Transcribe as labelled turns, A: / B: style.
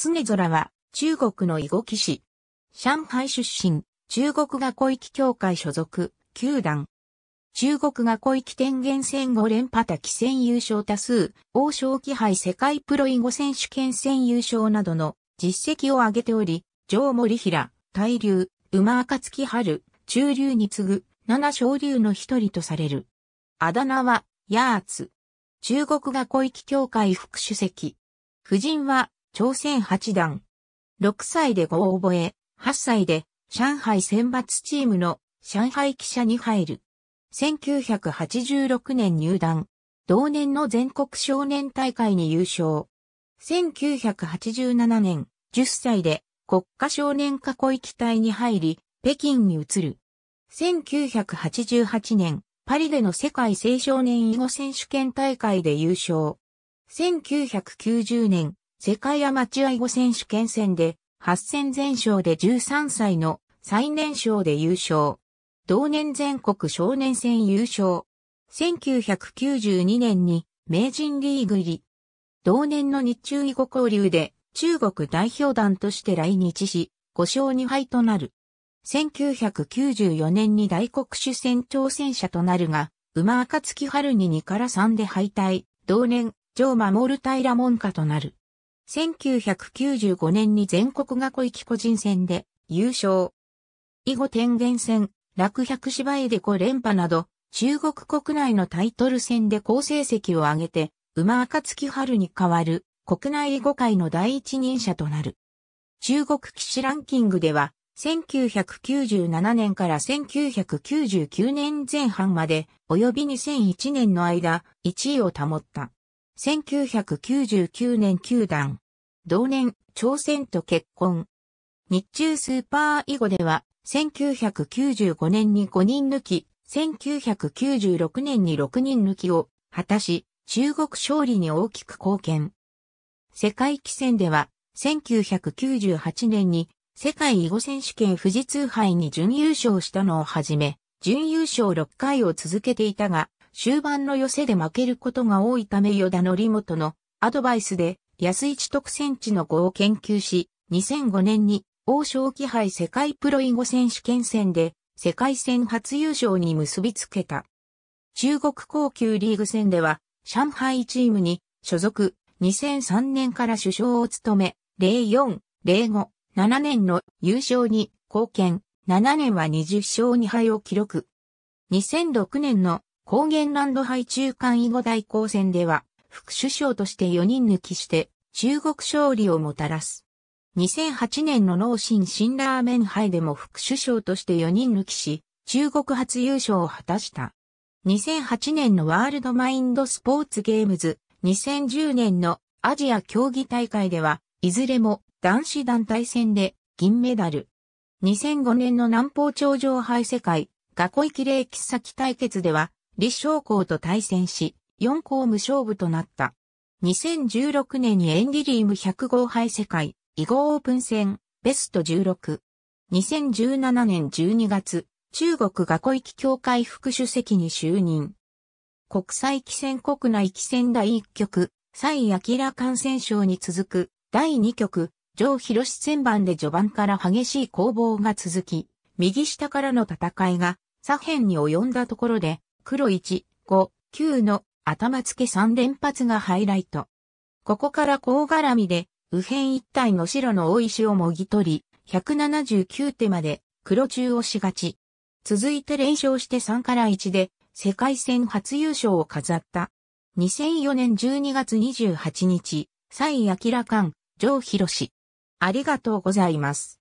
A: 常空は中国の囲碁騎士。上海出身、中国囲囲域協会所属、球団。中国囲囲域。天元戦5連覇多期戦優勝多数、王将棋杯世界プロ囲碁選手権戦優勝などの実績を上げており、上森平、大流、馬暁春、中流に次ぐ、七小流の一人とされる。あだ名は、ヤーツ。中国囲囲域協会副主席。夫人は、朝鮮八段。6歳で五を覚え、8歳で上海選抜チームの上海記者に入る。1986年入団。同年の全国少年大会に優勝。1987年、10歳で国家少年囲い域隊に入り、北京に移る。1988年、パリでの世界青少年囲碁選手権大会で優勝。1990年、世界アマチュア囲碁選手権戦で、8戦全勝で13歳の最年少で優勝。同年全国少年戦優勝。1992年に名人リーグ入り。同年の日中囲碁交流で中国代表団として来日し、5勝2敗となる。1994年に大国主戦挑戦者となるが、馬暁春に2から3で敗退。同年、上守平門下となる。1995年に全国学き個人戦で優勝。以後天元戦、楽百芝居で5連覇など、中国国内のタイトル戦で好成績を上げて、馬暁春に代わる国内囲碁界の第一人者となる。中国騎士ランキングでは、1997年から1999年前半まで、及び2001年の間、1位を保った。1999年球団。同年、朝鮮と結婚。日中スーパー囲碁では、1995年に5人抜き、1996年に6人抜きを果たし、中国勝利に大きく貢献。世界棋戦では、1998年に世界囲碁選手権富士通杯に準優勝したのをはじめ、準優勝6回を続けていたが、終盤の寄せで負けることが多いため与田則元のアドバイスで安市特選地の語を研究し、2005年に王将気配世界プロ囲碁選手権戦で世界戦初優勝に結びつけた。中国高級リーグ戦では上海チームに所属2003年から首相を務め、04、05、7年の優勝に貢献、7年は20勝2敗を記録。2006年の高原ランド杯中間囲碁大行戦では、副首相として4人抜きして、中国勝利をもたらす。2008年の農心新ラーメン杯でも副首相として4人抜きし、中国初優勝を果たした。2008年のワールドマインドスポーツゲームズ、2010年のアジア競技大会では、いずれも男子団体戦で銀メダル。2005年の南方頂上杯世界、囲いきれい喫茶対決では、李昌光と対戦し、4校無勝負となった。2016年にエンディリーム100号杯世界、囲碁オープン戦、ベスト16。2017年12月、中国学校域協会副主席に就任。国際棋戦国内棋戦第1局、蔡明感染症に続く第2局、上広戦番で序盤から激しい攻防が続き、右下からの戦いが左辺に及んだところで、黒1、5、9の頭付け3連発がハイライト。ここから高絡みで、右辺一帯の白の大石をもぎ取り、179手まで黒中をしがち。続いて連勝して3から1で、世界戦初優勝を飾った。2004年12月28日、ジ明ー・ヒロシ。ありがとうございます。